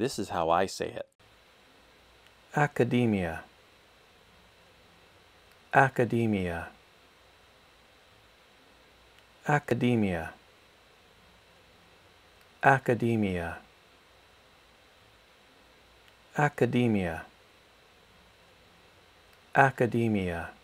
This is how I say it. Academia. Academia. Academia. Academia. Academia. Academia.